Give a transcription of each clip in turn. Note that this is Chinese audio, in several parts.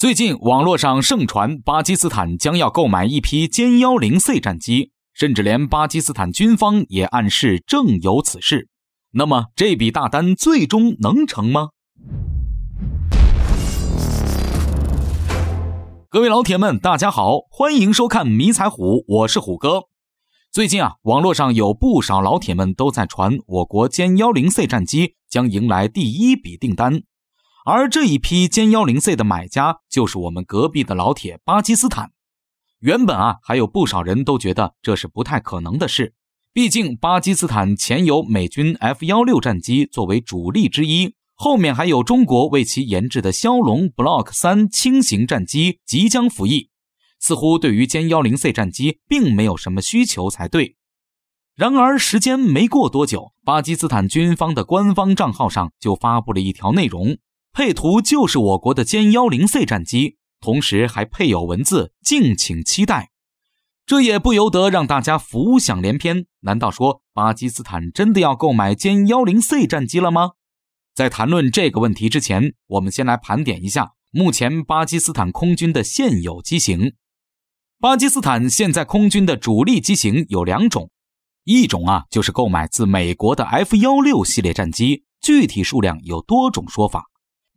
最近网络上盛传巴基斯坦将要购买一批歼幺零 C 战机，甚至连巴基斯坦军方也暗示正有此事。那么这笔大单最终能成吗？各位老铁们，大家好，欢迎收看迷彩虎，我是虎哥。最近啊，网络上有不少老铁们都在传我国歼幺零 C 战机将迎来第一笔订单。而这一批歼幺零 C 的买家就是我们隔壁的老铁巴基斯坦。原本啊，还有不少人都觉得这是不太可能的事，毕竟巴基斯坦前有美军 F 幺六战机作为主力之一，后面还有中国为其研制的枭龙 Block 三轻型战机即将服役，似乎对于歼幺零 C 战机并没有什么需求才对。然而时间没过多久，巴基斯坦军方的官方账号上就发布了一条内容。配图就是我国的歼幺零 C 战机，同时还配有文字，敬请期待。这也不由得让大家浮想联翩：难道说巴基斯坦真的要购买歼幺零 C 战机了吗？在谈论这个问题之前，我们先来盘点一下目前巴基斯坦空军的现有机型。巴基斯坦现在空军的主力机型有两种，一种啊就是购买自美国的 F 幺六系列战机，具体数量有多种说法。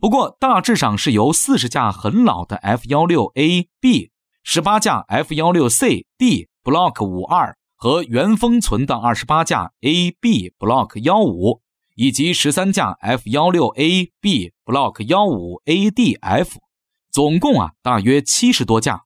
不过大致上是由四十架很老的 F-16A/B，十八架 F-16C/D Block 五二和原封存的二十八架 A/B Block 幺五，以及十三架 F-16A/B Block 幺五 ADF，总共啊大约七十多架。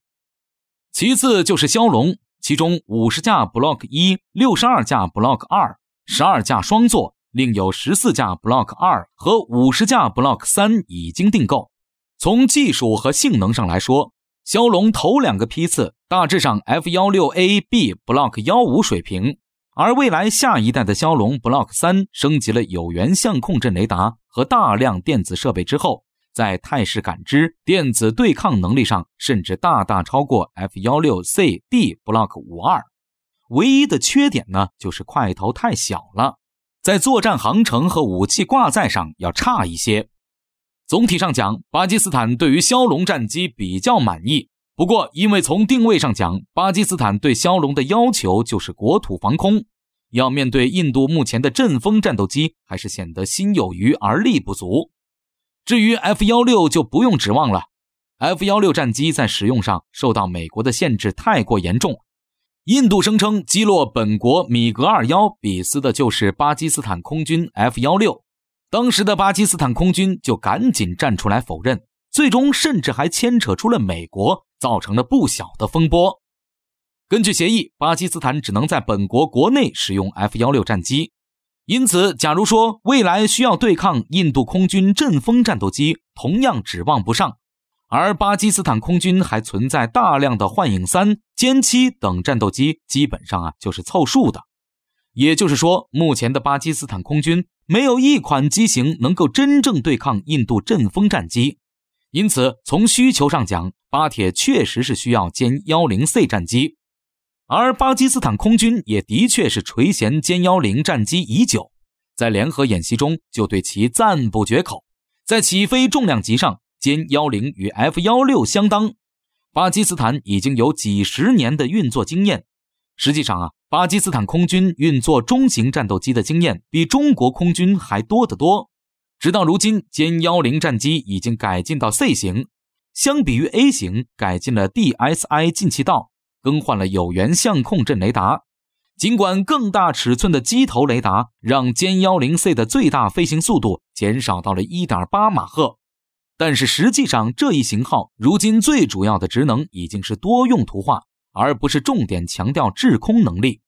其次就是枭龙，其中五十架 Block 一，六十二架 Block 二，十二架双座。另有十四架 Block 二和五十架 Block 三已经订购。从技术和性能上来说，骁龙头两个批次大致上 F-16A/B Block 15水平，而未来下一代的骁龙 Block 三升级了有源相控阵雷达和大量电子设备之后，在态势感知、电子对抗能力上甚至大大超过 F-16C/D Block 52。唯一的缺点呢，就是块头太小了。在作战航程和武器挂载上要差一些。总体上讲，巴基斯坦对于枭龙战机比较满意。不过，因为从定位上讲，巴基斯坦对枭龙的要求就是国土防空，要面对印度目前的阵风战斗机，还是显得心有余而力不足。至于 F- 幺六就不用指望了。F- 幺六战机在使用上受到美国的限制太过严重。印度声称击落本国米格二幺比斯的就是巴基斯坦空军 F 幺六，当时的巴基斯坦空军就赶紧站出来否认，最终甚至还牵扯出了美国，造成了不小的风波。根据协议，巴基斯坦只能在本国国内使用 F 幺六战机，因此，假如说未来需要对抗印度空军阵风战斗机，同样指望不上。而巴基斯坦空军还存在大量的幻影三、歼七等战斗机，基本上啊就是凑数的。也就是说，目前的巴基斯坦空军没有一款机型能够真正对抗印度阵风战机。因此，从需求上讲，巴铁确实是需要歼幺零 C 战机。而巴基斯坦空军也的确是垂涎歼幺零战机已久，在联合演习中就对其赞不绝口。在起飞重量级上。歼幺零与 F 幺六相当，巴基斯坦已经有几十年的运作经验。实际上啊，巴基斯坦空军运作中型战斗机的经验比中国空军还多得多。直到如今，歼幺零战机已经改进到 C 型，相比于 A 型，改进了 DSI 进气道，更换了有源相控阵雷达。尽管更大尺寸的机头雷达让歼幺零 C 的最大飞行速度减少到了一点八马赫。但是实际上，这一型号如今最主要的职能已经是多用途化，而不是重点强调制空能力。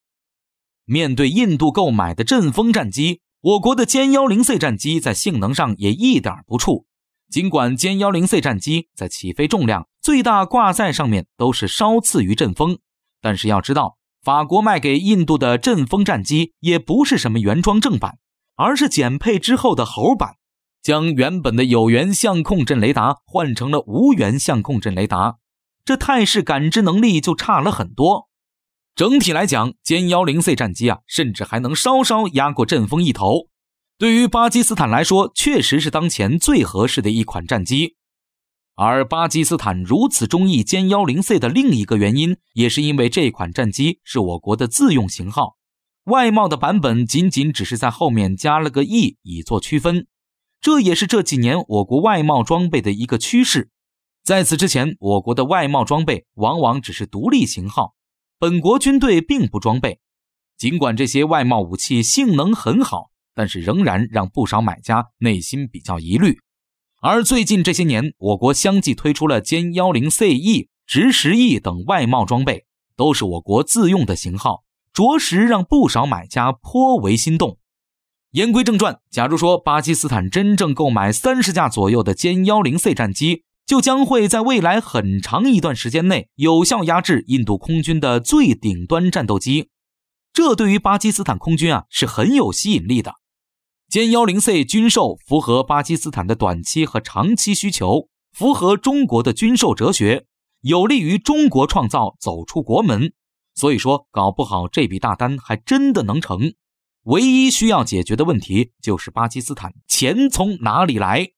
面对印度购买的阵风战机，我国的歼幺零 C 战机在性能上也一点不怵。尽管歼幺零 C 战机在起飞重量、最大挂载上面都是稍次于阵风，但是要知道，法国卖给印度的阵风战机也不是什么原装正版，而是减配之后的猴版。将原本的有源相控阵雷达换成了无源相控阵雷达，这态势感知能力就差了很多。整体来讲，歼幺零 C 战机啊，甚至还能稍稍压过阵风一头。对于巴基斯坦来说，确实是当前最合适的一款战机。而巴基斯坦如此中意歼幺零 C 的另一个原因，也是因为这款战机是我国的自用型号，外贸的版本仅仅只是在后面加了个 E 以作区分。这也是这几年我国外贸装备的一个趋势。在此之前，我国的外贸装备往往只是独立型号，本国军队并不装备。尽管这些外贸武器性能很好，但是仍然让不少买家内心比较疑虑。而最近这些年，我国相继推出了歼幺零 CE 直十 E 等外贸装备，都是我国自用的型号，着实让不少买家颇为心动。言归正传，假如说巴基斯坦真正购买三十架左右的歼幺零 C 战机，就将会在未来很长一段时间内有效压制印度空军的最顶端战斗机。这对于巴基斯坦空军啊是很有吸引力的。歼幺零 C 军售符合巴基斯坦的短期和长期需求，符合中国的军售哲学，有利于中国创造走出国门。所以说，搞不好这笔大单还真的能成。唯一需要解决的问题就是巴基斯坦钱从哪里来。